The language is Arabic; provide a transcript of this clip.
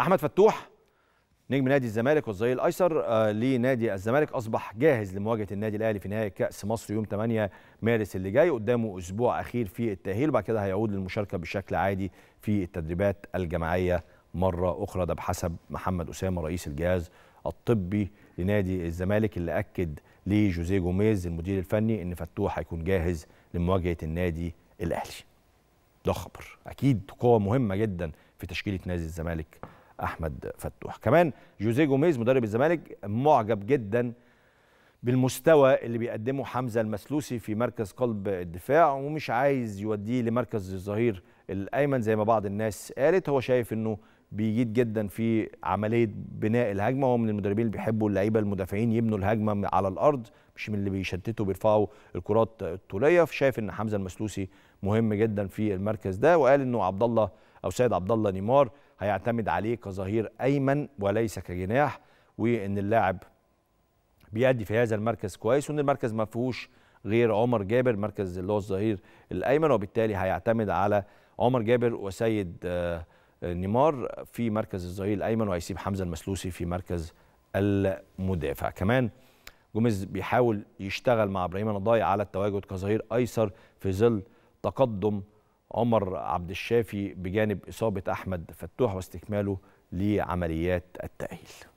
احمد فتوح نجم نادي الزمالك والظهير الايسر آه، لنادي الزمالك اصبح جاهز لمواجهه النادي الاهلي في نهائي كاس مصر يوم 8 مارس اللي جاي قدامه اسبوع اخير في التاهيل وبعد كده هيعود للمشاركه بشكل عادي في التدريبات الجماعيه مره اخرى ده بحسب محمد اسامه رئيس الجهاز الطبي لنادي الزمالك اللي اكد لجوزيه جوميز المدير الفني ان فتوح هيكون جاهز لمواجهه النادي الاهلي ده خبر اكيد قوه مهمه جدا في تشكيله نادي الزمالك احمد فتوح كمان جوزيه جوميز مدرب الزمالك معجب جدا بالمستوى اللي بيقدمه حمزه المسلوسي في مركز قلب الدفاع ومش عايز يوديه لمركز الظهير الايمن زي ما بعض الناس قالت هو شايف انه بيجيد جدا في عمليه بناء الهجمه هو من المدربين اللي بيحبوا اللعيبه المدافعين يبنوا الهجمه على الارض مش من اللي بيشتتوا بيرفعوا الكرات الطوليه فشايف ان حمزه المسلوسي مهم جدا في المركز ده وقال انه عبد الله او سيد عبد الله نيمار هيعتمد عليه كظهير ايمن وليس كجناح وان اللاعب بيأدي في هذا المركز كويس وان المركز ما فيهوش غير عمر جابر مركز اللي هو الظهير الايمن وبالتالي هيعتمد على عمر جابر وسيد آه، نيمار في مركز الظهير الايمن وهيسيب حمزه المسلوسي في مركز المدافع كمان جوميز بيحاول يشتغل مع ابراهيم النضاي على التواجد كظهير ايسر في ظل تقدم عمر عبد الشافي بجانب إصابة أحمد فتوح واستكماله لعمليات التأهيل